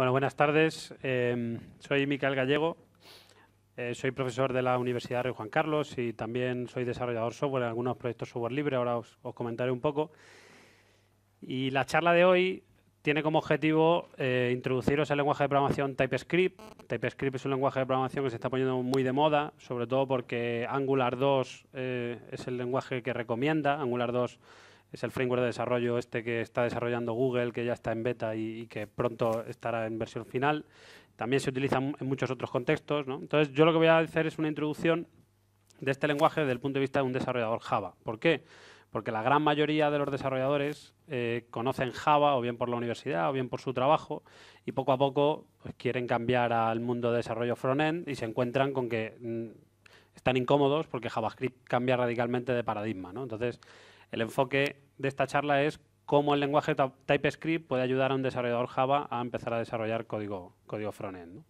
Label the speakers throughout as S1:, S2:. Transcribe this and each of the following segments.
S1: Bueno, buenas tardes. Em, soy Micael Gallego. Eh, soy profesor de la Universidad de Juan Carlos y también soy desarrollador software en algunos proyectos software libre. Ahora os, comentaré un poco. Y la charla de hoy tiene como objetivo eh, introduciros al lenguaje de programación TypeScript. TypeScript es un lenguaje de programación que se está poniendo muy de moda, sobre todo porque Angular 2 eh, es el lenguaje que recomienda. Angular 2 es el framework de desarrollo este que está desarrollando Google, que ya está en beta y, que pronto estará en versión final. También se utiliza en muchos otros contextos. ¿no? Entonces, yo lo que voy a hacer es una introducción de este lenguaje desde el punto de vista de un desarrollador Java. ¿Por qué? Porque la gran mayoría de los desarrolladores eh, conocen Java, o bien por la universidad, o bien por su trabajo, y poco a poco pues, quieren cambiar al mundo de desarrollo front-end y se encuentran con que mm, están incómodos porque JavaScript cambia radicalmente de paradigma. ¿no? Entonces, el enfoque de esta charla es cómo el lenguaje TypeScript puede ayudar a un desarrollador Java a empezar a desarrollar código, código frontend.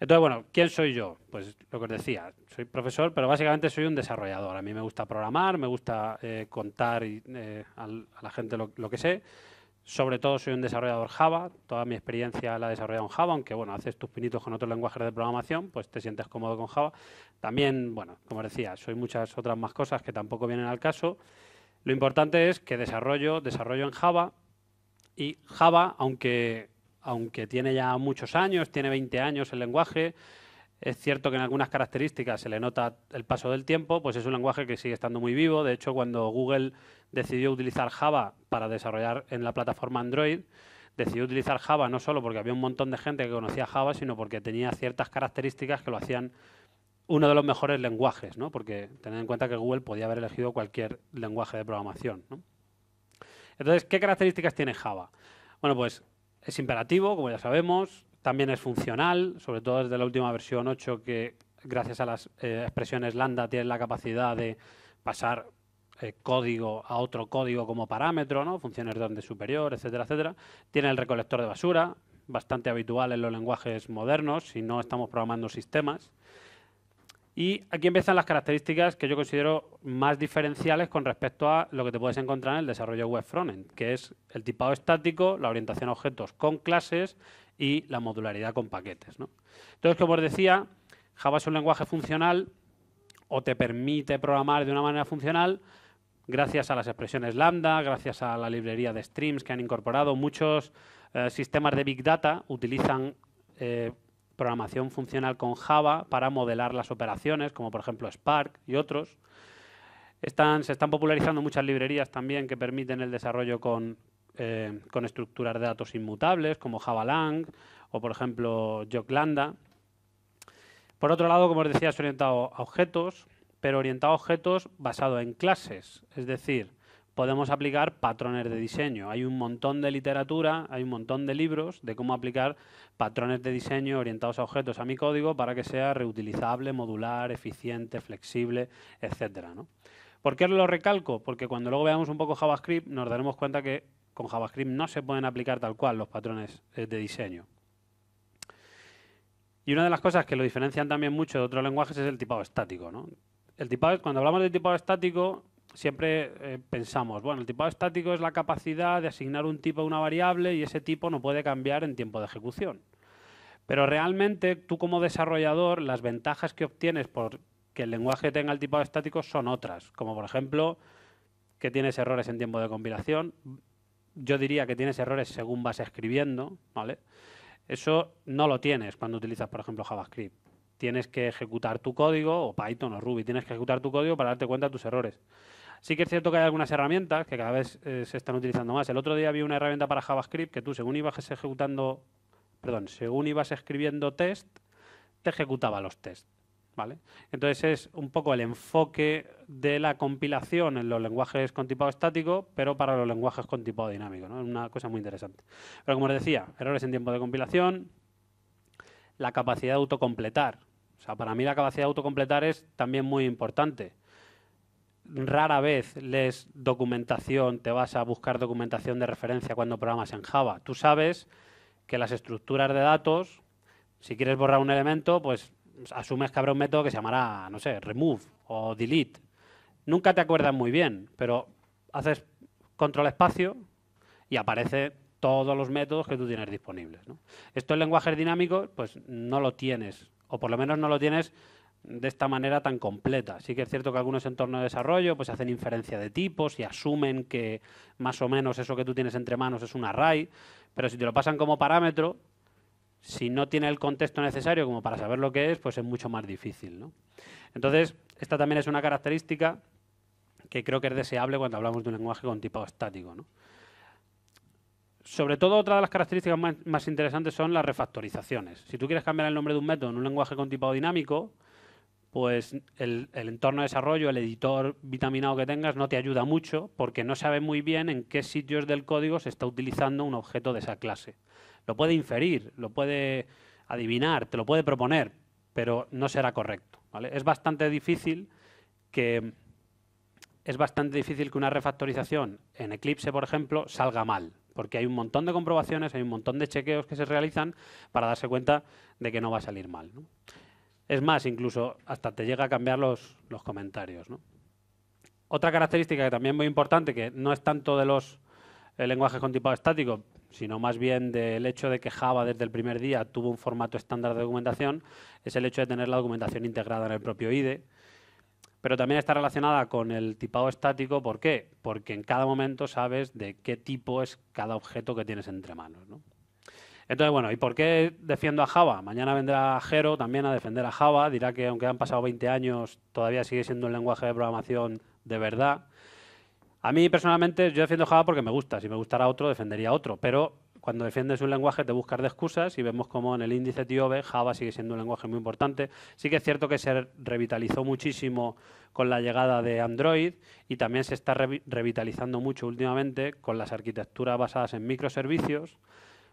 S1: Entonces, bueno, ¿quién soy yo? Pues lo que os decía, soy profesor, pero básicamente soy un desarrollador. A mí me gusta programar, me gusta eh, contar eh, a la gente lo, que sé, sobre todo soy un desarrollador Java, toda mi experiencia la he desarrollado en Java, aunque bueno, haces tus pinitos con otros lenguajes de programación, pues te sientes cómodo con Java. También, bueno, como decía, soy muchas otras más cosas que tampoco vienen al caso. Lo importante es que desarrollo, desarrollo en Java y Java, aunque, aunque tiene ya muchos años, tiene 20 años el lenguaje, es cierto que en algunas características se le nota el paso del tiempo, pues es un lenguaje que sigue estando muy vivo. De hecho, cuando Google decidió utilizar Java para desarrollar en la plataforma Android, decidió utilizar Java no solo porque había un montón de gente que conocía Java, sino porque tenía ciertas características que lo hacían uno de los mejores lenguajes, ¿no? porque tened en cuenta que Google podía haber elegido cualquier lenguaje de programación. Entonces, ¿qué características tiene Java? Bueno, pues es imperativo, como ya sabemos, también es funcional, sobre todo desde la última versión 8, que gracias a las eh, expresiones lambda tiene la capacidad de pasar eh, código a otro código como parámetro, ¿no? funciones de orden superior, etcétera, etcétera. Tiene el recolector de basura, bastante habitual en los lenguajes modernos, si no estamos programando sistemas. Y aquí empiezan las características que yo considero más diferenciales con respecto a lo que te puedes encontrar en el desarrollo web frontend, que es el tipado estático, la orientación a objetos con clases y la modularidad con paquetes. Entonces, como os decía, Java es un lenguaje funcional o te permite programar de una manera funcional gracias a las expresiones lambda, gracias a la librería de streams que han incorporado. Muchos eh, sistemas de Big Data utilizan... Eh, programación funcional con Java para modelar las operaciones, como por ejemplo Spark y otros. se están popularizando muchas librerías también que permiten el desarrollo con, eh, estructuras de datos inmutables, como Javalang o, por ejemplo, Joclanda. Por otro lado, como os decía, es orientado a objetos, pero orientado a objetos basado en clases. Es decir, podemos aplicar patrones de diseño. Hay un montón de literatura, hay un montón de libros de cómo aplicar patrones de diseño orientados a objetos a mi código para que sea reutilizable, modular, eficiente, flexible, etcétera. ¿Por qué lo recalco? Porque cuando luego veamos un poco JavaScript nos daremos cuenta que con JavaScript no se pueden aplicar tal cual los patrones eh, de diseño. Y una de las cosas que lo diferencian también mucho de otros lenguajes es el tipado estático. El tipado, cuando hablamos de tipado estático, siempre eh, pensamos, bueno, el tipado estático es la capacidad de asignar un tipo a una variable y ese tipo no puede cambiar en tiempo de ejecución. Pero realmente tú como desarrollador las ventajas que obtienes por que el lenguaje tenga el tipado estático son otras, como por ejemplo que tienes errores en tiempo de compilación, yo diría que tienes errores según vas escribiendo, ¿vale? Eso no lo tienes cuando utilizas, por ejemplo, JavaScript. Tienes que ejecutar tu código, o Python o Ruby, tienes que ejecutar tu código para darte cuenta de tus errores. Sí que es cierto que hay algunas herramientas que cada vez eh, se están utilizando más. El otro día había una herramienta para JavaScript que tú, según ibas ejecutando, perdón, según ibas escribiendo test, te ejecutaba los test. ¿Vale? Entonces es un poco el enfoque de la compilación en los lenguajes con tipado estático, pero para los lenguajes con tipado dinámico. ¿no? Es una cosa muy interesante. Pero como os decía, errores en tiempo de compilación, la capacidad de autocompletar. O sea, para mí la capacidad de autocompletar es también muy importante rara vez lees documentación, te vas a buscar documentación de referencia cuando programas en Java. Tú sabes que las estructuras de datos, si quieres borrar un elemento, pues asumes que habrá un método que se llamará, no sé, remove o delete. Nunca te acuerdas muy bien, pero haces control espacio y aparece todos los métodos que tú tienes disponibles. Esto en lenguajes dinámicos, pues no lo tienes, o por lo menos no lo tienes de esta manera tan completa. Sí que es cierto que algunos entornos de desarrollo pues hacen inferencia de tipos y asumen que más o menos eso que tú tienes entre manos es un array, pero si te lo pasan como parámetro, si no tiene el contexto necesario como para saber lo que es, pues es mucho más difícil. Entonces, esta también es una característica que creo que es deseable cuando hablamos de un lenguaje con tipado estático. Sobre todo, otra de las características más, más interesantes son las refactorizaciones. Si tú quieres cambiar el nombre de un método en un lenguaje con tipado dinámico, pues el, entorno de desarrollo, el editor vitaminado que tengas, no te ayuda mucho porque no sabe muy bien en qué sitios del código se está utilizando un objeto de esa clase. Lo puede inferir, lo puede adivinar, te lo puede proponer, pero no será correcto. Es bastante difícil que es bastante difícil que una refactorización en Eclipse, por ejemplo, salga mal, porque hay un montón de comprobaciones, hay un montón de chequeos que se realizan para darse cuenta de que no va a salir mal. Es más, incluso hasta te llega a cambiar los, comentarios. Otra característica que también muy importante, que no es tanto de los eh, lenguajes con tipado estático, sino más bien del hecho de que Java desde el primer día tuvo un formato estándar de documentación, es el hecho de tener la documentación integrada en el propio IDE. Pero también está relacionada con el tipado estático, ¿por qué? Porque en cada momento sabes de qué tipo es cada objeto que tienes entre manos. ¿no? Entonces, bueno, ¿y por qué defiendo a Java? Mañana vendrá Jero también a defender a Java, dirá que aunque han pasado 20 años, todavía sigue siendo un lenguaje de programación de verdad. A mí personalmente yo defiendo Java porque me gusta, si me gustara otro defendería otro, pero cuando defiendes un lenguaje te buscas de excusas y vemos como en el índice TIOBE Java sigue siendo un lenguaje muy importante. Sí que es cierto que se revitalizó muchísimo con la llegada de Android y también se está revitalizando mucho últimamente con las arquitecturas basadas en microservicios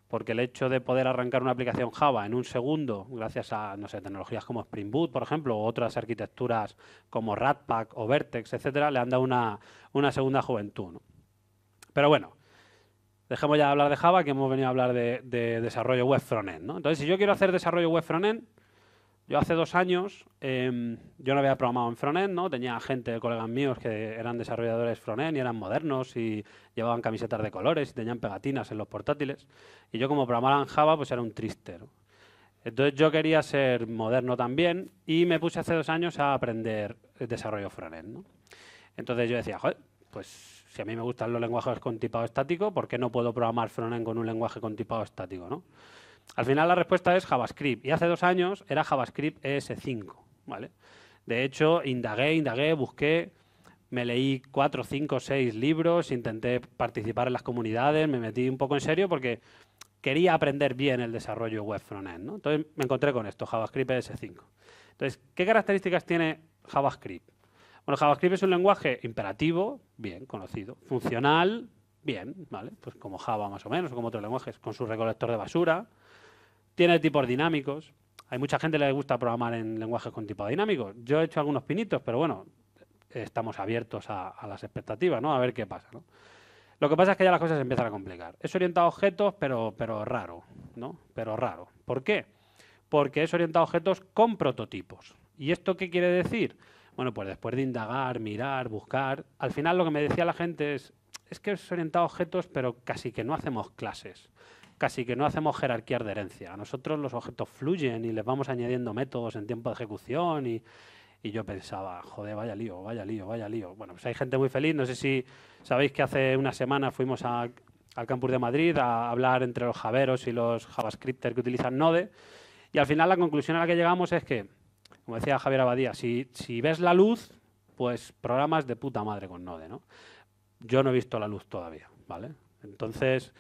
S1: porque el hecho de poder arrancar una aplicación Java en un segundo, gracias a no sé, tecnologías como Spring Boot, por ejemplo, o otras arquitecturas como Ratpack o Vertex, etcétera, le han dado una, segunda juventud. Pero bueno, dejemos ya de hablar de Java, que hemos venido a hablar de, desarrollo web frontend. ¿no? Entonces, si yo quiero hacer desarrollo web frontend, yo hace dos años, em, yo no había programado en frontend, ¿no? Tenía gente, colegas míos, que eran desarrolladores frontend y eran modernos y llevaban camisetas de colores y tenían pegatinas en los portátiles. Y yo como programaba en Java, pues era un tristero. Entonces yo quería ser moderno también y me puse hace dos años a aprender desarrollo frontend, Entonces yo decía, joder, pues si a mí me gustan los lenguajes con tipado estático, ¿por qué no puedo programar frontend con un lenguaje con tipado estático, no? Al final la respuesta es JavaScript. Y hace dos años era JavaScript ES5. ¿vale? De hecho, indagué, indagué, busqué, me leí cuatro, cinco, seis libros, intenté participar en las comunidades, me metí un poco en serio porque quería aprender bien el desarrollo web frontend. Entonces me encontré con esto, JavaScript ES5. Entonces, ¿qué características tiene JavaScript? Bueno, JavaScript es un lenguaje imperativo, bien conocido, funcional, bien, ¿vale? Pues como Java más o menos, como otros lenguajes, con su recolector de basura, tiene tipos dinámicos. Hay mucha gente le gusta programar en lenguajes con tipos dinámicos. Yo he hecho algunos pinitos, pero bueno, estamos abiertos a, las expectativas, ¿no? A ver qué pasa, Lo que pasa es que ya las cosas se empiezan a complicar. Es orientado a objetos, pero, pero raro, ¿no? Pero raro. ¿Por qué? Porque es orientado a objetos con prototipos. ¿Y esto qué quiere decir? Bueno, pues después de indagar, mirar, buscar, al final lo que me decía la gente es, es que es orientado a objetos, pero casi que no hacemos clases casi que no hacemos jerarquía de herencia. A nosotros los objetos fluyen y les vamos añadiendo métodos en tiempo de ejecución y, yo pensaba, joder, vaya lío, vaya lío, vaya lío. Bueno, pues hay gente muy feliz. No sé si sabéis que hace una semana fuimos al campus de Madrid a hablar entre los javeros y los javascripters que utilizan Node. Y al final la conclusión a la que llegamos es que, como decía Javier Abadía, si, ves la luz, pues programas de puta madre con Node, ¿no? Yo no he visto la luz todavía, ¿vale? Entonces...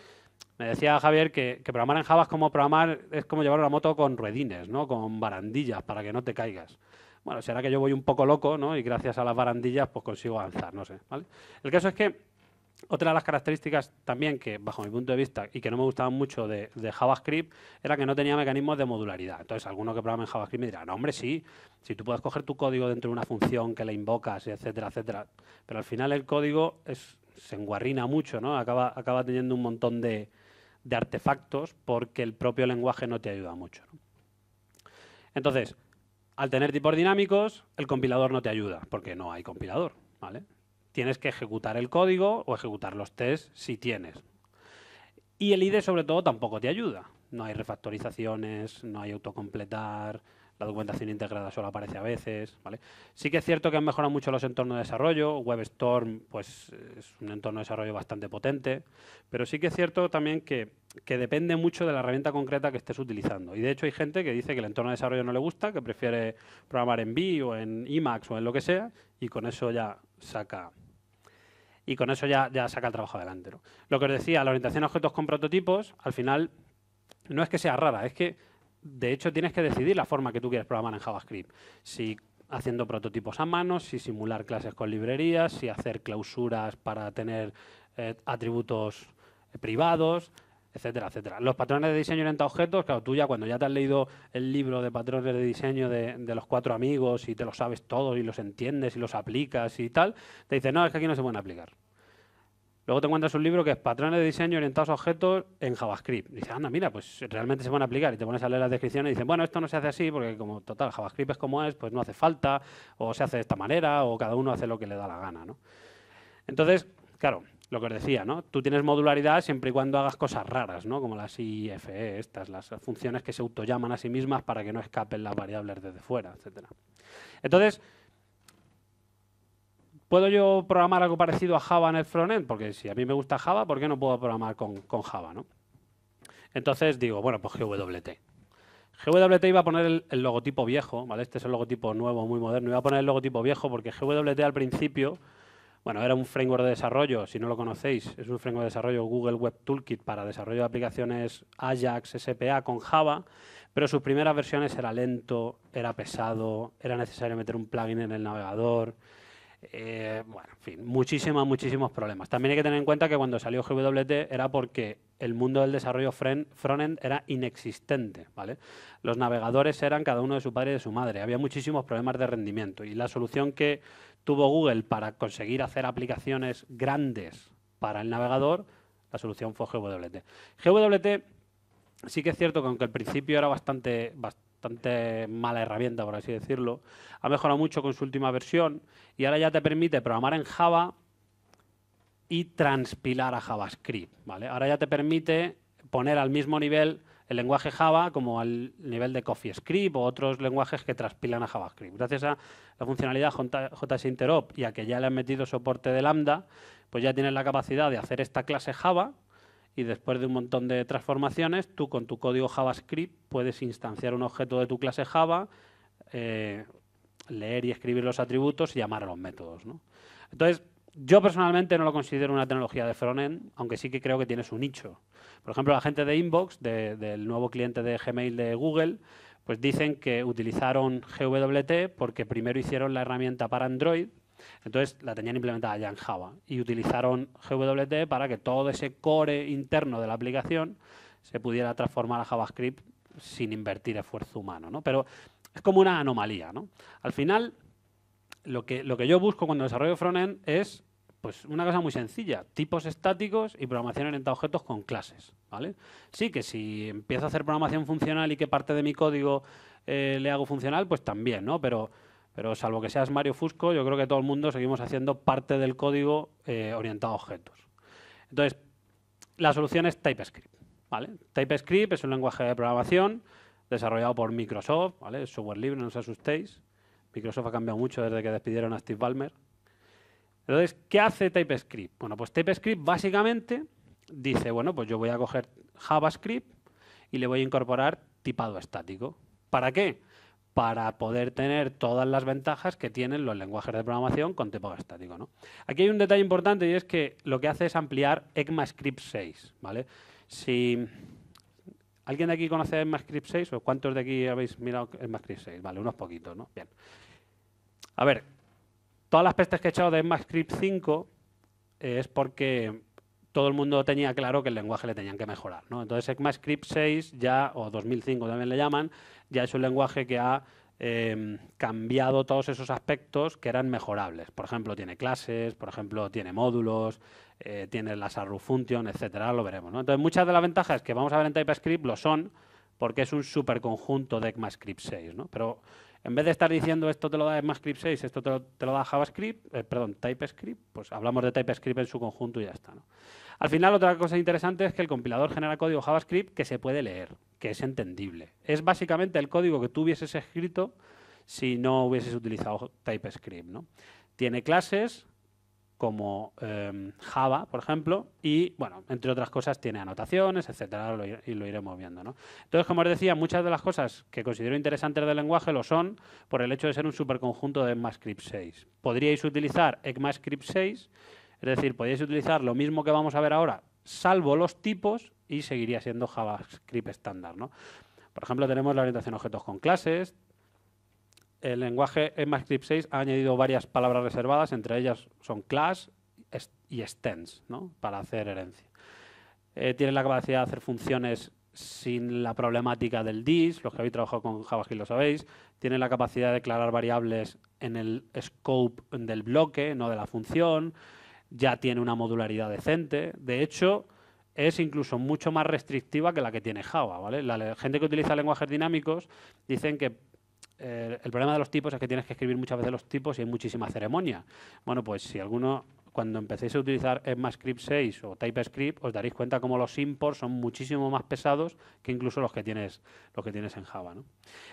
S1: Me decía Javier que, programar en Java es como programar, es como llevar una moto con ruedines, ¿no? Con barandillas para que no te caigas. Bueno, será que yo voy un poco loco, ¿no? Y gracias a las barandillas, pues consigo avanzar, no sé. El caso es que otra de las características también que, bajo mi punto de vista, y que no me gustaban mucho de, JavaScript, era que no tenía mecanismos de modularidad. Entonces, alguno que programa en JavaScript me dirá, no, hombre, sí, si tú puedes coger tu código dentro de una función que le invocas, etcétera, etcétera. Pero al final el código se enguarrina mucho, ¿no? Acaba, acaba teniendo un montón de, de artefactos porque el propio lenguaje no te ayuda mucho. Entonces, al tener tipos dinámicos, el compilador no te ayuda porque no hay compilador. ¿vale? Tienes que ejecutar el código o ejecutar los tests si tienes. Y el IDE sobre todo tampoco te ayuda. No hay refactorizaciones, no hay autocompletar, la documentación integrada solo aparece a veces. ¿vale? Sí que es cierto que han mejorado mucho los entornos de desarrollo. WebStorm pues, es un entorno de desarrollo bastante potente, pero sí que es cierto también que, depende mucho de la herramienta concreta que estés utilizando. Y de hecho hay gente que dice que el entorno de desarrollo no le gusta, que prefiere programar en B o en Emacs o en lo que sea, y con eso ya saca y con eso ya, ya saca el trabajo adelante. Lo que os decía, la orientación a objetos con prototipos, al final, no es que sea rara, es que de hecho, tienes que decidir la forma que tú quieres programar en JavaScript. Si haciendo prototipos a mano, si simular clases con librerías, si hacer clausuras para tener eh, atributos eh, privados, etcétera, etcétera. Los patrones de diseño orientados a objetos, claro, tú ya cuando ya te has leído el libro de patrones de diseño de, los cuatro amigos y te los sabes todos y los entiendes y los aplicas y tal, te dicen, no, es que aquí no se pueden aplicar. Luego te encuentras un libro que es Patrones de diseño orientados a objetos en JavaScript. Dices, anda, mira, pues realmente se van a aplicar. Y te pones a leer las descripciones y dicen, bueno, esto no se hace así porque como total, JavaScript es como es, pues no hace falta, o se hace de esta manera, o cada uno hace lo que le da la gana. Entonces, claro, lo que os decía, ¿no? Tú tienes modularidad siempre y cuando hagas cosas raras, ¿no? Como las IFE, estas, las funciones que se autollaman a sí mismas para que no escapen las variables desde fuera, etcétera. Entonces, ¿Puedo yo programar algo parecido a Java en el frontend? Porque si a mí me gusta Java, ¿por qué no puedo programar con, Java? ¿no? Entonces digo, bueno, pues GWT. GWT iba a poner el, logotipo viejo, ¿vale? Este es el logotipo nuevo, muy moderno. Iba a poner el logotipo viejo porque GWT al principio, bueno, era un framework de desarrollo, si no lo conocéis, es un framework de desarrollo Google Web Toolkit para desarrollo de aplicaciones Ajax, SPA con Java, pero sus primeras versiones era lento, era pesado, era necesario meter un plugin en el navegador, eh, bueno, en fin, muchísimos, muchísimos problemas. También hay que tener en cuenta que cuando salió GWT era porque el mundo del desarrollo frontend era inexistente, ¿vale? Los navegadores eran cada uno de su padre y de su madre. Había muchísimos problemas de rendimiento y la solución que tuvo Google para conseguir hacer aplicaciones grandes para el navegador, la solución fue GWT. GWT sí que es cierto que aunque al principio era bastante bastante mala herramienta, por así decirlo. Ha mejorado mucho con su última versión y ahora ya te permite programar en Java y transpilar a JavaScript. ¿vale? Ahora ya te permite poner al mismo nivel el lenguaje Java como al nivel de CoffeeScript o otros lenguajes que transpilan a JavaScript. Gracias a la funcionalidad JS Interop y a que ya le han metido soporte de Lambda, pues ya tienes la capacidad de hacer esta clase Java y después de un montón de transformaciones, tú con tu código JavaScript puedes instanciar un objeto de tu clase Java, eh, leer y escribir los atributos y llamar a los métodos. Entonces, yo personalmente no lo considero una tecnología de frontend, aunque sí que creo que tiene su nicho. Por ejemplo, la gente de Inbox, del nuevo cliente de Gmail de Google, pues dicen que utilizaron GWT porque primero hicieron la herramienta para Android entonces la tenían implementada ya en Java y utilizaron GWT para que todo ese core interno de la aplicación se pudiera transformar a JavaScript sin invertir esfuerzo humano. ¿no? Pero es como una anomalía. ¿no? Al final, lo que, lo que yo busco cuando desarrollo frontend es pues una cosa muy sencilla, tipos estáticos y programación orientada a objetos con clases, ¿vale? Sí que si empiezo a hacer programación funcional y que parte de mi código eh, le hago funcional, pues también, ¿no? Pero pero salvo que seas Mario Fusco, yo creo que todo el mundo seguimos haciendo parte del código eh, orientado a objetos. Entonces, la solución es TypeScript. ¿vale? TypeScript es un lenguaje de programación desarrollado por Microsoft, ¿vale? Es software libre, no os asustéis. Microsoft ha cambiado mucho desde que despidieron a Steve Ballmer. Entonces, ¿qué hace TypeScript? Bueno, pues TypeScript básicamente dice, bueno, pues yo voy a coger JavaScript y le voy a incorporar tipado estático. ¿Para qué? para poder tener todas las ventajas que tienen los lenguajes de programación con tipo estático. ¿no? Aquí hay un detalle importante y es que lo que hace es ampliar ECMAScript 6. ¿vale? Si alguien de aquí conoce ECMAScript 6 o cuántos de aquí habéis mirado ECMAScript 6, vale, unos poquitos, ¿no? Bien. A ver, todas las pestes que he echado de ECMAScript 5 es porque todo el mundo tenía claro que el lenguaje le tenían que mejorar. ¿no? Entonces ECMAScript 6 ya, o 2005 también le llaman, ya es un lenguaje que ha em, cambiado todos esos aspectos que eran mejorables. Por ejemplo, tiene clases, por ejemplo, tiene módulos, eh, tiene las arrow function, etcétera, lo veremos. Entonces, muchas de las ventajas que vamos a ver en TypeScript lo son porque es un superconjunto de ECMAScript 6, ¿no? Pero en vez de estar diciendo esto te lo da más 6, esto te lo, da JavaScript, eh, perdón, TypeScript, pues hablamos de TypeScript en su conjunto y ya está. Al final, otra cosa interesante es que el compilador genera código JavaScript que se puede leer, que es entendible. Es básicamente el código que tú hubieses escrito si no hubieses utilizado TypeScript. ¿no? Tiene clases como em, Java, por ejemplo, y, bueno, entre otras cosas tiene anotaciones, etcétera, y lo iremos viendo. ¿no? Entonces, como os decía, muchas de las cosas que considero interesantes del lenguaje lo son por el hecho de ser un superconjunto de ECMAScript 6. Podríais utilizar ECMAScript 6, es decir, podéis utilizar lo mismo que vamos a ver ahora, salvo los tipos, y seguiría siendo JavaScript estándar. ¿no? Por ejemplo, tenemos la orientación a objetos con clases, el lenguaje ECMAScript 6 ha añadido varias palabras reservadas, entre ellas son class y extends, ¿no? para hacer herencia. Eh, tiene la capacidad de hacer funciones sin la problemática del dis, los que habéis trabajado con JavaScript lo sabéis. Tiene la capacidad de declarar variables en el scope del bloque, no de la función. Ya tiene una modularidad decente. De hecho, es incluso mucho más restrictiva que la que tiene Java. La gente que utiliza lenguajes dinámicos dicen que el problema de los tipos es que tienes que escribir muchas veces los tipos y hay muchísima ceremonia. Bueno, pues si alguno, cuando empecéis a utilizar ECMAScript 6 o TypeScript, os daréis cuenta como los imports son muchísimo más pesados que incluso los que tienes, que tienes en Java.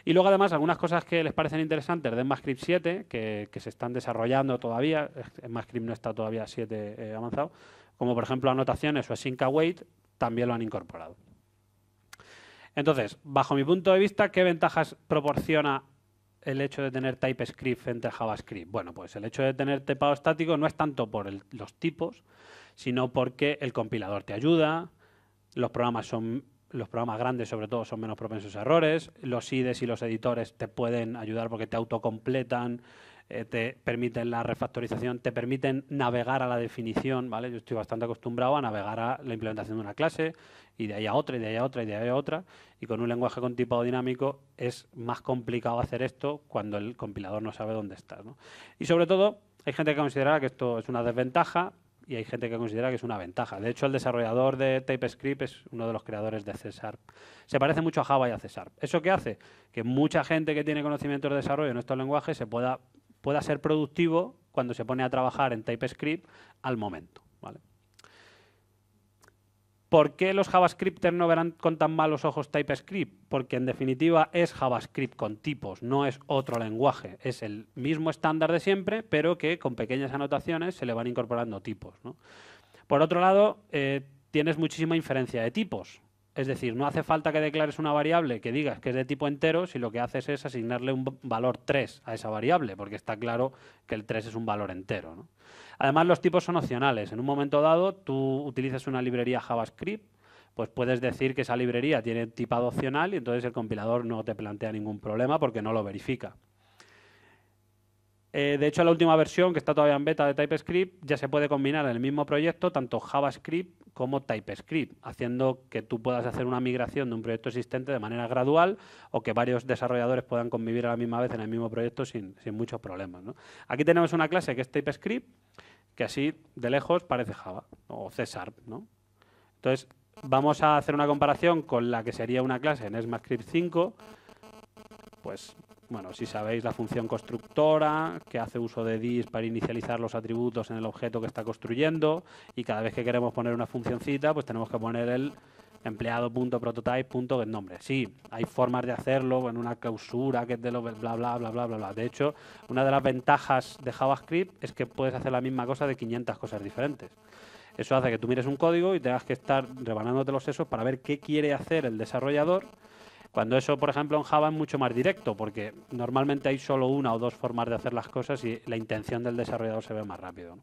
S1: Y luego, además, algunas cosas que les parecen interesantes de ECMAScript 7, que, se están desarrollando todavía, ECMAScript no está todavía 7 eh, avanzado, como por ejemplo anotaciones o async await, también lo han incorporado. Entonces, bajo mi punto de vista, ¿qué ventajas proporciona el hecho de tener TypeScript frente JavaScript? Bueno, pues el hecho de tener tepado estático no es tanto por los tipos, sino porque el compilador te ayuda, los programas son los programas grandes sobre todo son menos propensos a errores, los IDEs y los editores te pueden ayudar porque te autocompletan eh, te permiten la refactorización, te permiten navegar a la definición, ¿vale? Yo estoy bastante acostumbrado a navegar a la implementación de una clase y de ahí a otra, y de ahí a otra, y de ahí a otra. Y con un lenguaje con tipado dinámico es más complicado hacer esto cuando el compilador no sabe dónde está, ¿no? Y sobre todo, hay gente que considera que esto es una desventaja, y hay gente que considera que es una ventaja. De hecho, el desarrollador de TypeScript es uno de los creadores de César. Se parece mucho a Java y a César. ¿Eso qué hace? Que mucha gente que tiene conocimientos de desarrollo en estos lenguajes se pueda pueda ser productivo cuando se pone a trabajar en TypeScript al momento. ¿vale? ¿Por qué los JavaScripters no verán con tan malos ojos TypeScript? Porque en definitiva es JavaScript con tipos, no es otro lenguaje. Es el mismo estándar de siempre, pero que con pequeñas anotaciones se le van incorporando tipos. Por otro lado, eh, tienes muchísima inferencia de tipos. Es decir, no hace falta que declares una variable que digas que es de tipo entero si lo que haces es asignarle un valor 3 a esa variable, porque está claro que el 3 es un valor entero. Además, los tipos son opcionales. En un momento dado, tú utilizas una librería JavaScript, pues puedes decir que esa librería tiene tipado opcional y entonces el compilador no te plantea ningún problema porque no lo verifica. Eh, de hecho, la última versión, que está todavía en beta de TypeScript, ya se puede combinar en el mismo proyecto tanto JavaScript como TypeScript, haciendo que tú puedas hacer una migración de un proyecto existente de manera gradual o que varios desarrolladores puedan convivir a la misma vez en el mismo proyecto sin, muchos problemas. Aquí tenemos una clase que es TypeScript, que así de lejos parece Java o C ¿no? Entonces, vamos a hacer una comparación con la que sería una clase en esmascript 5, pues bueno, si sabéis la función constructora, que hace uso de dis para inicializar los atributos en el objeto que está construyendo, y cada vez que queremos poner una funcioncita, pues tenemos que poner el nombre. Sí, hay formas de hacerlo en una clausura que es de lo bla, bla, bla, bla, bla, bla. De hecho, una de las ventajas de JavaScript es que puedes hacer la misma cosa de 500 cosas diferentes. Eso hace que tú mires un código y tengas que estar rebanándote los sesos para ver qué quiere hacer el desarrollador cuando eso, por ejemplo, en Java es mucho más directo, porque normalmente hay solo una o dos formas de hacer las cosas y la intención del desarrollador se ve más rápido.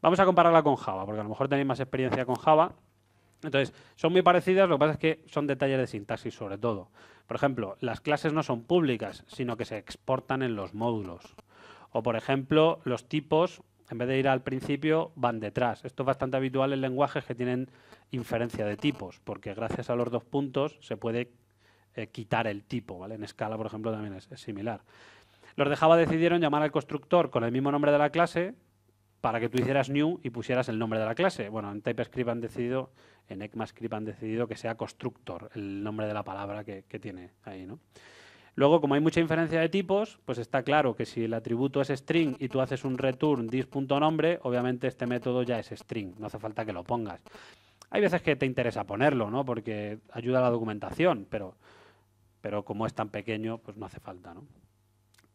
S1: Vamos a compararla con Java, porque a lo mejor tenéis más experiencia con Java. Entonces, son muy parecidas, lo que pasa es que son detalles de sintaxis sobre todo. Por ejemplo, las clases no son públicas, sino que se exportan en los módulos. O, por ejemplo, los tipos, en vez de ir al principio, van detrás. Esto es bastante habitual en lenguajes que tienen inferencia de tipos, porque gracias a los dos puntos se puede eh, quitar el tipo, ¿vale? En escala, por ejemplo, también es, similar. Los de Java decidieron llamar al constructor con el mismo nombre de la clase para que tú hicieras new y pusieras el nombre de la clase. Bueno, en TypeScript han decidido, en ECMAScript han decidido que sea constructor el nombre de la palabra que, que tiene ahí, ¿no? Luego, como hay mucha inferencia de tipos, pues está claro que si el atributo es string y tú haces un return dis.nombre, obviamente este método ya es string, no hace falta que lo pongas. Hay veces que te interesa ponerlo, ¿no? Porque ayuda a la documentación, pero pero como es tan pequeño, pues no hace falta. ¿no?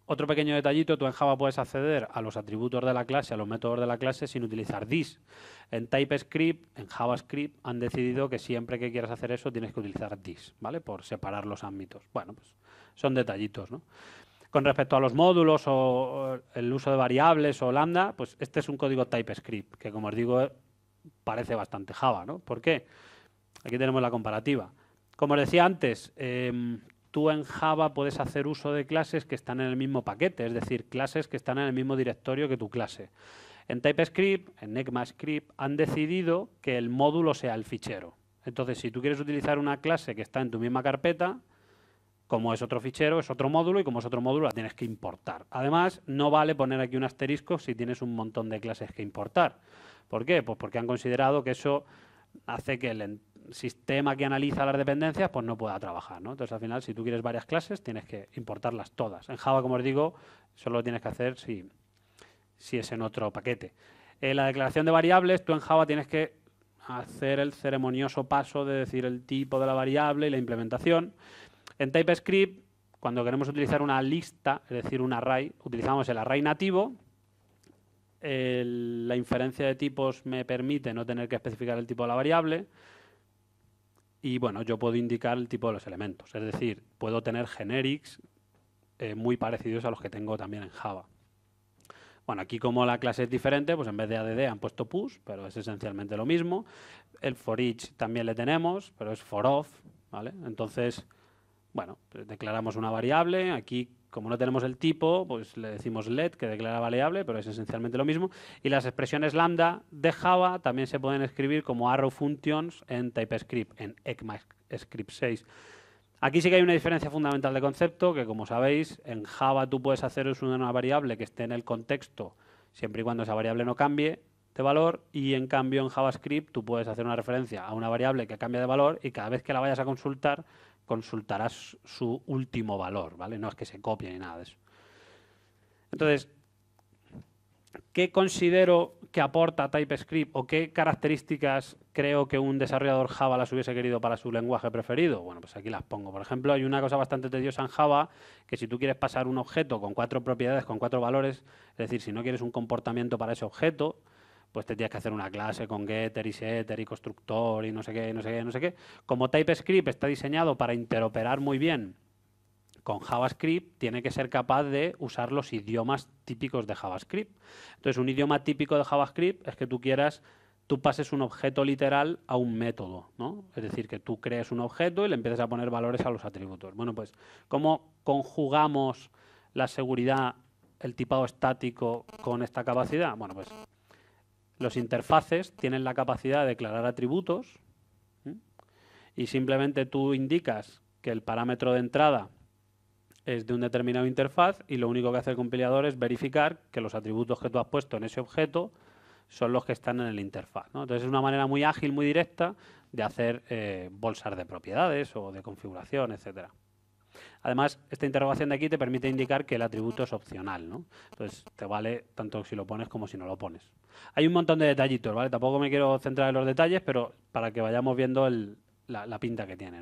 S1: Otro pequeño detallito, tú en Java puedes acceder a los atributos de la clase, a los métodos de la clase, sin utilizar this. En TypeScript, en JavaScript, han decidido que siempre que quieras hacer eso tienes que utilizar this, ¿vale? Por separar los ámbitos. Bueno, pues son detallitos, ¿no? Con respecto a los módulos o el uso de variables o lambda, pues este es un código TypeScript, que como os digo, parece bastante Java, ¿no? ¿Por qué? Aquí tenemos la comparativa. Como os decía antes, em, tú en Java puedes hacer uso de clases que están en el mismo paquete, es decir, clases que están en el mismo directorio que tu clase. En TypeScript, en ECMAScript, han decidido que el módulo sea el fichero. Entonces, si tú quieres utilizar una clase que está en tu misma carpeta, como es otro fichero, es otro módulo, y como es otro módulo, la tienes que importar. Además, no vale poner aquí un asterisco si tienes un montón de clases que importar. ¿Por qué? Pues porque han considerado que eso hace que el, sistema que analiza las dependencias pues no pueda trabajar. Entonces, al final, si tú quieres varias clases, tienes que importarlas todas. En Java, como os digo, solo lo tienes que hacer si, es en otro paquete. En la declaración de variables, tú en Java tienes que hacer el ceremonioso paso de decir el tipo de la variable y la implementación. En TypeScript, cuando queremos utilizar una lista, es decir, un array, utilizamos el array nativo, la inferencia de tipos me permite no tener que especificar el tipo de la variable y bueno, yo puedo indicar el tipo de los elementos. Es decir, puedo tener generics eh, muy parecidos a los que tengo también en Java. Bueno, aquí como la clase es diferente, pues en vez de ADD han puesto push, pero es esencialmente lo mismo. El for each también le tenemos, pero es for off, ¿vale? Entonces, bueno, pues declaramos una variable, aquí como no tenemos el tipo, pues le decimos let, que declara variable, pero es esencialmente lo mismo. Y las expresiones lambda de Java también se pueden escribir como arrow functions en TypeScript, en ECMAScript 6. Aquí sí que hay una diferencia fundamental de concepto, que como sabéis, en Java tú puedes hacer uso una variable que esté en el contexto, siempre y cuando esa variable no cambie de valor, y en cambio en JavaScript tú puedes hacer una referencia a una variable que cambia de valor y cada vez que la vayas a consultar, consultarás su último valor, ¿vale? No es que se copie ni nada de eso. Entonces, ¿qué considero que aporta TypeScript o qué características creo que un desarrollador Java las hubiese querido para su lenguaje preferido? Bueno, pues aquí las pongo. Por ejemplo, hay una cosa bastante tediosa en Java, que si tú quieres pasar un objeto con cuatro propiedades, con cuatro valores, es decir, si no quieres un comportamiento para ese objeto, pues tienes que hacer una clase con getter y setter y constructor y no sé qué, no sé qué, no sé qué. Como TypeScript está diseñado para interoperar muy bien con JavaScript, tiene que ser capaz de usar los idiomas típicos de JavaScript. Entonces, un idioma típico de JavaScript es que tú quieras tú pases un objeto literal a un método, ¿no? Es decir, que tú crees un objeto y le empiezas a poner valores a los atributos. Bueno, pues, ¿cómo conjugamos la seguridad, el tipado estático con esta capacidad? Bueno, pues los interfaces tienen la capacidad de declarar atributos y simplemente tú indicas que el parámetro de entrada es de un determinado interfaz y lo único que hace el compilador es verificar que los atributos que tú has puesto en ese objeto son los que están en el interfaz. Entonces es una manera muy ágil, muy directa de hacer eh, bolsas de propiedades o de configuración, etcétera. Además, esta interrogación de aquí te permite indicar que el atributo es opcional, ¿no? Entonces, te vale tanto si lo pones como si no lo pones. Hay un montón de detallitos, ¿vale? Tampoco me quiero centrar en los detalles, pero para que vayamos viendo la, pinta que tiene,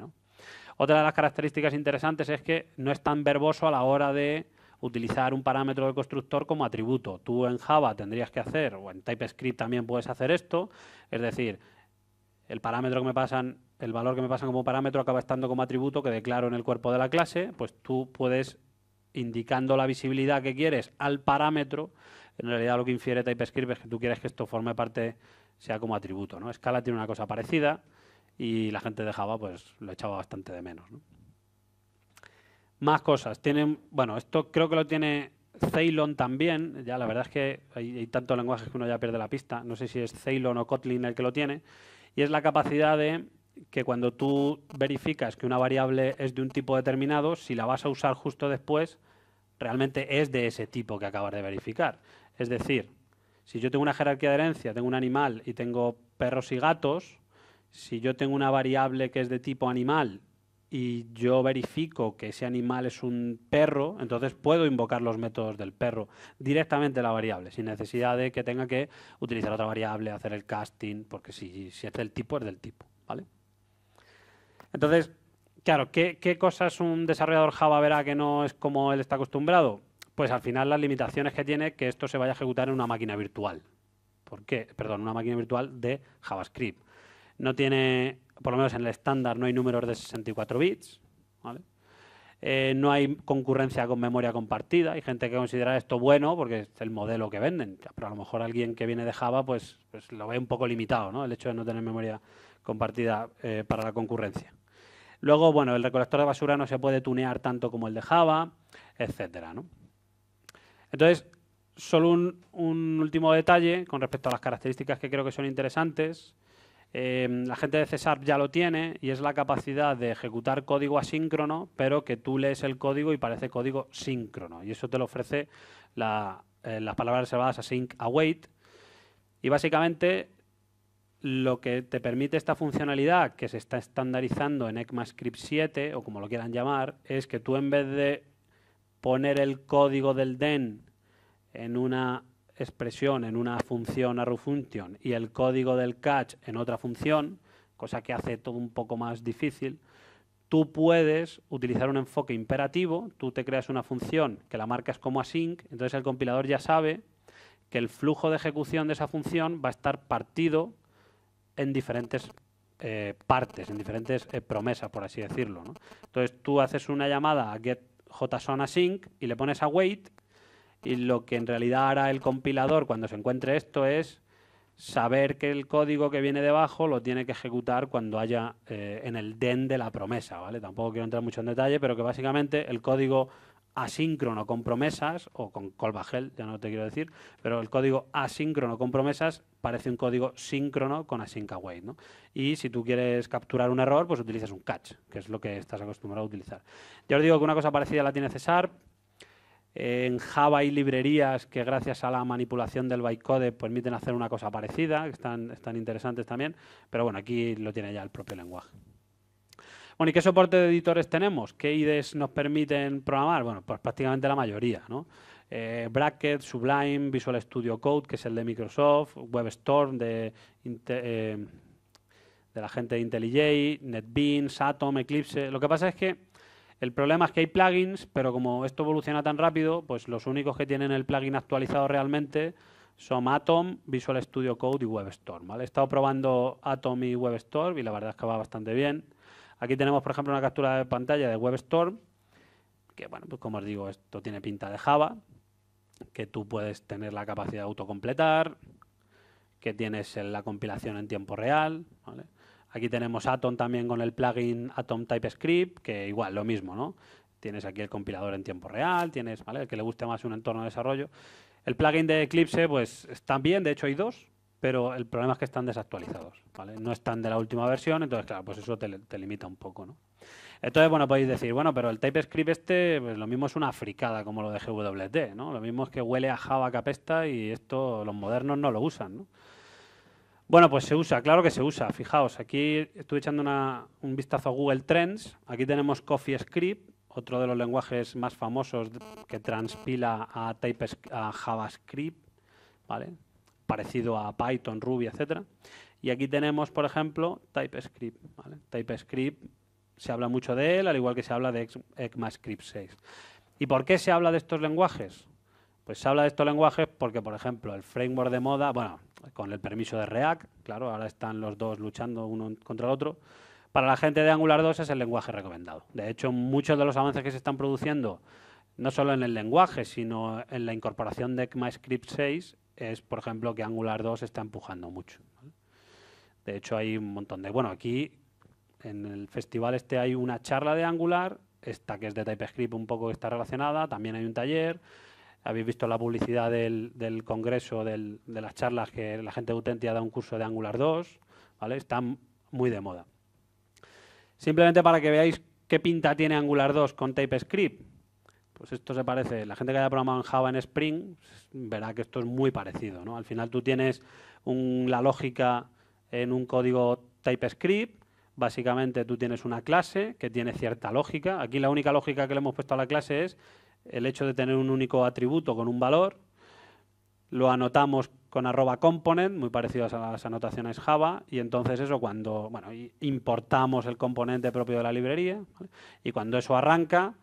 S1: Otra de las características interesantes es que no es tan verboso a la hora de utilizar un parámetro de constructor como atributo. Tú en Java tendrías que hacer, o en TypeScript también puedes hacer esto, es decir, el parámetro que me pasan, el valor que me pasan como parámetro acaba estando como atributo que declaro en el cuerpo de la clase, pues tú puedes, indicando la visibilidad que quieres al parámetro, en realidad lo que infiere TypeScript es que tú quieres que esto forme parte, sea como atributo. ¿no? Scala tiene una cosa parecida y la gente de Java pues lo echaba bastante de menos. Más cosas. Tienen, bueno, esto creo que lo tiene Ceylon también. Ya la verdad es que hay, hay tantos lenguajes que uno ya pierde la pista. No sé si es Ceylon o Kotlin el que lo tiene y es la capacidad de que cuando tú verificas que una variable es de un tipo determinado, si la vas a usar justo después, realmente es de ese tipo que acabas de verificar. Es decir, si yo tengo una jerarquía de herencia, tengo un animal y tengo perros y gatos, si yo tengo una variable que es de tipo animal y yo verifico que ese animal es un perro, entonces puedo invocar los métodos del perro directamente la variable, sin necesidad de que tenga que utilizar otra variable, hacer el casting, porque si, es del tipo, es del tipo. ¿vale? Entonces, claro, ¿qué, ¿qué cosas un desarrollador Java verá que no es como él está acostumbrado? Pues al final las limitaciones que tiene que esto se vaya a ejecutar en una máquina virtual. ¿Por qué? Perdón, una máquina virtual de JavaScript. No tiene, por lo menos en el estándar, no hay números de 64 bits. Eh, no hay concurrencia con memoria compartida. Hay gente que considera esto bueno porque es el modelo que venden. Pero a lo mejor alguien que viene de Java pues, pues lo ve un poco limitado, ¿no? el hecho de no tener memoria compartida eh, para la concurrencia. Luego, bueno, el recolector de basura no se puede tunear tanto como el de Java, etcétera. ¿no? Entonces, solo un, último detalle con respecto a las características que creo que son interesantes. Em, la gente de CSARP ya lo tiene y es la capacidad de ejecutar código asíncrono, pero que tú lees el código y parece código síncrono. Y eso te lo ofrece eh, las palabras reservadas async await. Y básicamente lo que te permite esta funcionalidad que se está estandarizando en ECMAScript 7, o como lo quieran llamar, es que tú en vez de poner el código del DEN en una expresión en una función arrow function y el código del catch en otra función, cosa que hace todo un poco más difícil, tú puedes utilizar un enfoque imperativo, tú te creas una función que la marcas como async, entonces el compilador ya sabe que el flujo de ejecución de esa función va a estar partido en diferentes eh, partes, en diferentes eh, promesas, por así decirlo. Entonces tú haces una llamada a get json async y le pones a y lo que en realidad hará el compilador cuando se encuentre esto es saber que el código que viene debajo lo tiene que ejecutar cuando haya eh, en el den de la promesa, ¿vale? Tampoco quiero entrar mucho en detalle, pero que básicamente el código asíncrono con promesas, o con colbagel, ya no te quiero decir, pero el código asíncrono con promesas parece un código síncrono con async await, ¿no? Y si tú quieres capturar un error, pues utilizas un catch, que es lo que estás acostumbrado a utilizar. Ya os digo que una cosa parecida la tiene César, en Java hay librerías que gracias a la manipulación del bytecode permiten hacer una cosa parecida, están, están interesantes también, pero bueno, aquí lo tiene ya el propio lenguaje. Bueno, ¿y qué soporte de editores tenemos? ¿Qué IDEs nos permiten programar? Bueno, pues prácticamente la mayoría, ¿no? Eh, Bracket, Sublime, Visual Studio Code, que es el de Microsoft, WebStorm de, eh, de la gente de IntelliJ, NetBeans, Atom, Eclipse. Lo que pasa es que el problema es que hay plugins, pero como esto evoluciona tan rápido, pues los únicos que tienen el plugin actualizado realmente son Atom, Visual Studio Code y WebStorm. ¿vale? He estado probando Atom y WebStorm y la verdad es que va bastante bien. Aquí tenemos, por ejemplo, una captura de pantalla de WebStorm, que, bueno, pues como os digo, esto tiene pinta de Java, que tú puedes tener la capacidad de autocompletar, que tienes la compilación en tiempo real, ¿vale? Aquí tenemos Atom también con el plugin Atom TypeScript, que igual, lo mismo, ¿no? Tienes aquí el compilador en tiempo real, tienes, ¿vale? El que le guste más un entorno de desarrollo. El plugin de Eclipse, pues, están bien, de hecho hay dos, pero el problema es que están desactualizados, ¿vale? No están de la última versión, entonces, claro, pues eso te, limita un poco, ¿no? Entonces, bueno, podéis decir, bueno, pero el TypeScript este, pues lo mismo es una fricada como lo de GWT, ¿no? Lo mismo es que huele a Java capesta y esto los modernos no lo usan, ¿no? Bueno, pues se usa, claro que se usa. Fijaos, aquí estoy echando un vistazo a Google Trends. Aquí tenemos CoffeeScript, otro de los lenguajes más famosos que transpila a, TypeScript, JavaScript, ¿vale? parecido a Python, Ruby, etc. Y aquí tenemos, por ejemplo, TypeScript. TypeScript se habla mucho de él, al igual que se habla de ECMAScript 6. ¿Y por qué se habla de estos lenguajes? Pues se habla de estos lenguajes porque, por ejemplo, el framework de moda, bueno, con el permiso de React, claro, ahora están los dos luchando uno contra el otro, para la gente de Angular 2 es el lenguaje recomendado. De hecho, muchos de los avances que se están produciendo, no solo en el lenguaje, sino en la incorporación de ECMAScript 6, es, por ejemplo, que Angular 2 está empujando mucho. De hecho, hay un montón de... Bueno, aquí en el festival este hay una charla de Angular, esta que es de TypeScript un poco está relacionada, también hay un taller, habéis visto la publicidad del, congreso, de las charlas que la gente de Utentia da un curso de Angular 2, ¿vale? Están muy de moda. Simplemente para que veáis qué pinta tiene Angular 2 con TypeScript. Pues esto se parece, la gente que haya programado en Java en Spring verá que esto es muy parecido. Al final tú tienes la lógica en un código TypeScript, básicamente tú tienes una clase que tiene cierta lógica. Aquí la única lógica que le hemos puesto a la clase es el hecho de tener un único atributo con un valor, lo anotamos con arroba component, muy parecido a las anotaciones Java, y entonces eso cuando, bueno, importamos el componente propio de la librería, y cuando eso arranca,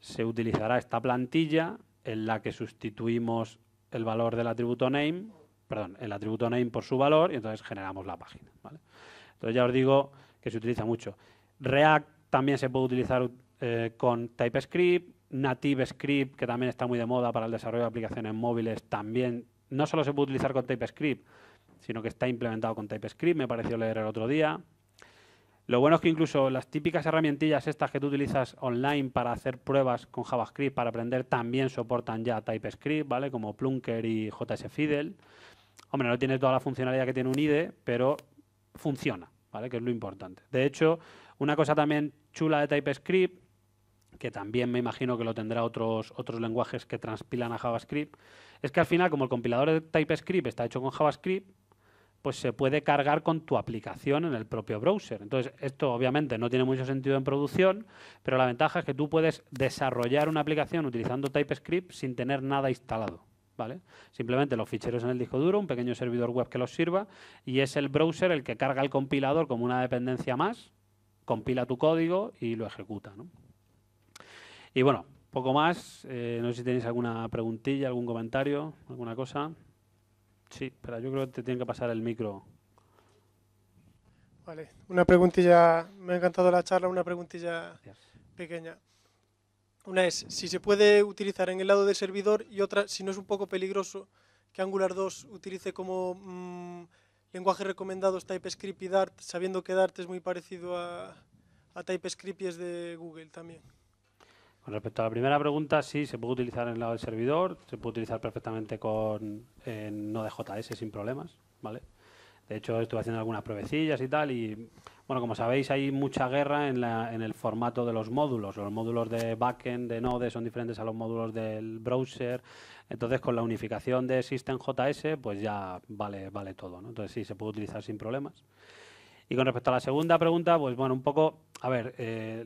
S1: se utilizará esta plantilla en la que sustituimos el valor del atributo name, perdón, el atributo name por su valor, y entonces generamos la página, Entonces ya os digo que se utiliza mucho. React también se puede utilizar eh, con TypeScript, Native Script, que también está muy de moda para el desarrollo de aplicaciones móviles, también no solo se puede utilizar con TypeScript, sino que está implementado con TypeScript, me pareció leer el otro día. Lo bueno es que incluso las típicas herramientillas estas que tú utilizas online para hacer pruebas con JavaScript, para aprender, también soportan ya TypeScript, ¿vale? Como Plunker y JSFiddle Hombre, no tiene toda la funcionalidad que tiene un IDE, pero funciona, ¿vale? Que es lo importante. De hecho, una cosa también chula de TypeScript que también me imagino que lo tendrá otros, otros lenguajes que transpilan a JavaScript, es que al final, como el compilador de TypeScript está hecho con JavaScript, pues se puede cargar con tu aplicación en el propio browser. Entonces, esto obviamente no tiene mucho sentido en producción, pero la ventaja es que tú puedes desarrollar una aplicación utilizando TypeScript sin tener nada instalado. ¿Vale? Simplemente los ficheros en el disco duro, un pequeño servidor web que los sirva, y es el browser el que carga el compilador como una dependencia más, compila tu código y lo ejecuta. Y bueno, poco más. Eh, no sé si tenéis alguna preguntilla, algún comentario, alguna cosa. Sí, pero yo creo que te tienen que pasar el micro. Vale, una preguntilla, me ha encantado la charla, una preguntilla pequeña. Una es, si se puede utilizar en el lado del servidor y otra, si no es un poco peligroso que Angular 2 utilice como mm, lenguaje recomendado TypeScript y Dart, sabiendo que Dart es muy parecido a, a TypeScript y es de Google también. Con respecto a la primera pregunta, sí, se puede utilizar en el lado del servidor, se puede utilizar perfectamente con en Node.js sin problemas, ¿vale? De hecho, estuve haciendo algunas pruebecillas y tal, y bueno, como sabéis, hay mucha guerra en, el formato de los módulos. Los módulos de backend, de Node, son diferentes a los módulos del browser. Entonces, con la unificación de SystemJS, pues ya vale, vale todo, Entonces, sí, se puede utilizar sin problemas. Y con respecto a la segunda pregunta, pues bueno, un poco, a ver, eh,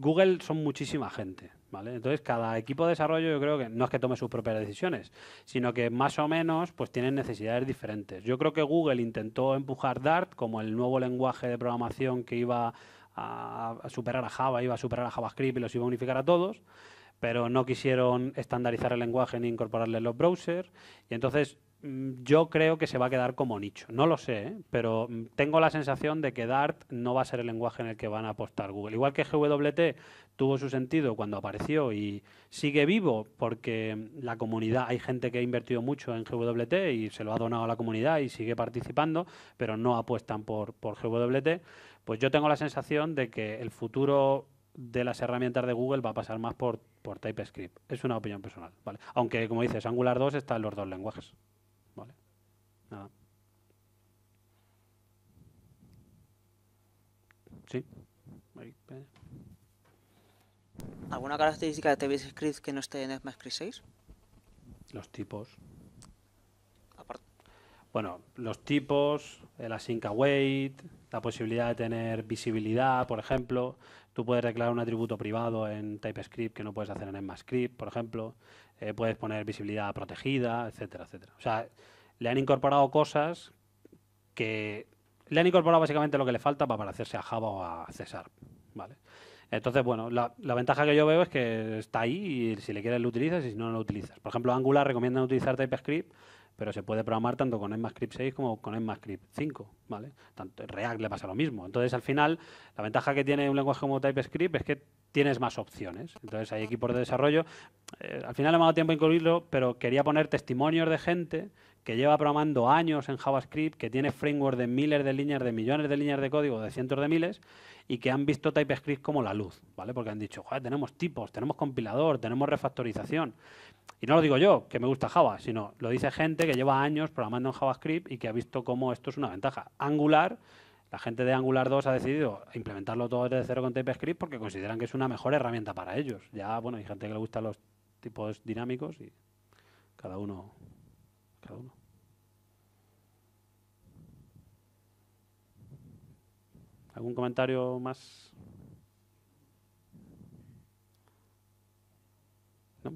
S1: Google son muchísima gente. ¿Vale? Entonces, cada equipo de desarrollo yo creo que no es que tome sus propias decisiones, sino que más o menos pues tienen necesidades diferentes. Yo creo que Google intentó empujar Dart como el nuevo lenguaje de programación que iba a superar a Java, iba a superar a JavaScript y los iba a unificar a todos, pero no quisieron estandarizar el lenguaje ni incorporarle los browsers. Y entonces Mm, yo creo que se va a quedar como nicho. No lo sé, ¿eh? pero mm, tengo la sensación de que Dart no va a ser el lenguaje en el que van a apostar Google. Igual que GWT tuvo su sentido cuando apareció y sigue vivo porque mm, la comunidad, hay gente que ha invertido mucho en GWT y se lo ha donado a la comunidad y sigue participando, pero no apuestan por, GWT, pues yo tengo la sensación de que el futuro de las herramientas de Google va a pasar más por, TypeScript. Es una opinión personal, Aunque, como dices, Angular 2 está en los dos lenguajes. ¿Alguna característica de TypeScript que no esté en Script 6? Los tipos. Bueno, los tipos, el async await, la posibilidad de tener visibilidad, por ejemplo. Tú puedes declarar un atributo privado en TypeScript que no puedes hacer en ECMAScript, por ejemplo. Eh, puedes poner visibilidad protegida, etcétera, etcétera. O sea, le han incorporado cosas que le han incorporado básicamente lo que le falta para parecerse a Java o a César. ¿vale? Entonces, bueno, la, ventaja que yo veo es que está ahí y si le quieres lo utilizas y si no, lo utilizas. Por ejemplo, Angular recomienda utilizar TypeScript, pero se puede programar tanto con ECMAScript 6 como con ECMAScript 5, ¿vale? Tanto en React le pasa lo mismo. Entonces, al final, la ventaja que tiene un lenguaje como TypeScript es que tienes más opciones. Entonces, hay equipos de desarrollo. Eh, al final, no ha dado tiempo a incluirlo, pero quería poner testimonios de gente que lleva programando años en JavaScript, que tiene framework de miles de líneas, de millones de líneas de código, de cientos de miles, y que han visto TypeScript como la luz, ¿vale? Porque han dicho, joder, tenemos tipos, tenemos compilador, tenemos refactorización. Y no lo digo yo, que me gusta Java, sino lo dice gente que lleva años programando en JavaScript y que ha visto cómo esto es una ventaja. Angular, la gente de Angular 2 ha decidido implementarlo todo desde cero con TypeScript porque consideran que es una mejor herramienta para ellos. Ya, bueno, hay gente que le gustan los tipos dinámicos y cada uno ¿Algún comentario más? ¿No?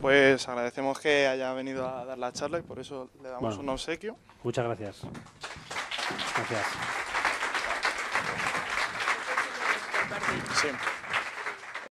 S1: Pues agradecemos que haya venido a dar la charla y por eso le damos un obsequio. Muchas gracias. Gracias.